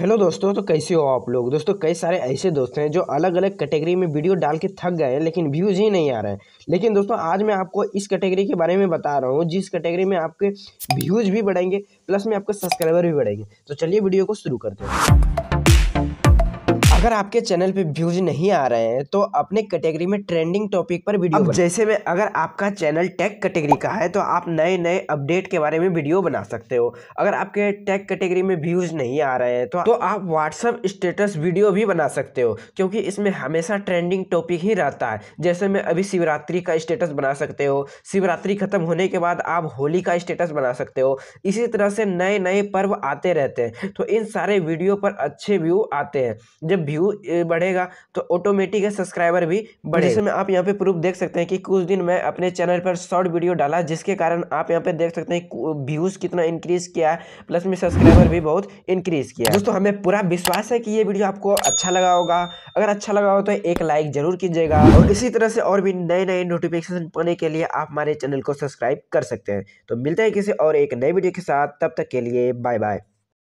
hello दोस्तों तो कैसे हो आप लोग दोस्तों कई सारे ऐसे दोस्त हैं जो अलग अलग कैटेगरी में वीडियो डाल के थक गए हैं लेकिन व्यूज़ ही नहीं आ रहे हैं लेकिन दोस्तों आज मैं आपको इस कैटेगरी के बारे में बता रहा हूँ जिस कैटेगरी में आपके व्यूज़ भी बढ़ेंगे प्लस में आपके सब्सक्राइबर भी बढ़ेंगे तो चलिए वीडियो को शुरू करते हैं अगर आपके चैनल पे व्यूज नहीं आ रहे हैं तो अपने कैटेगरी में ट्रेंडिंग टॉपिक पर वीडियो अब जैसे में अगर आपका चैनल टेक कैटेगरी का है तो आप नए नए अपडेट के बारे में वीडियो बना सकते हो अगर आपके टेक कैटेगरी में व्यूज नहीं आ रहे हैं तो, तो आप व्हाट्सअप स्टेटस वीडियो भी बना सकते हो क्योंकि इसमें हमेशा ट्रेंडिंग टॉपिक ही रहता है जैसे में अभी शिवरात्रि का स्टेटस बना सकते हो शिवरात्रि खत्म होने के बाद आप होली का स्टेटस बना सकते हो इसी तरह से नए नए पर्व आते रहते हैं तो इन सारे वीडियो पर अच्छे व्यू आते हैं जब व्यू eh, बढ़ेगा तो ऑटोमेटिक है सब्सक्राइबर भी बढ़े जिसमें आप यहाँ पे प्रूफ देख सकते हैं कि कुछ दिन मैं अपने चैनल पर शॉर्ट वीडियो डाला जिसके कारण आप यहाँ पे देख सकते हैं व्यूज़ कितना इंक्रीज़ किया है प्लस में सब्सक्राइबर भी बहुत इंक्रीज़ किया है दोस्तों हमें पूरा विश्वास है कि ये वीडियो आपको अच्छा लगा होगा अगर अच्छा लगा हो तो एक लाइक ज़रूर कीजिएगा और इसी तरह से और भी नए नए नोटिफिकेशन पाने के लिए आप हमारे चैनल को सब्सक्राइब कर सकते हैं तो मिलते हैं किसी और एक नए वीडियो के साथ तब तक के लिए बाय बाय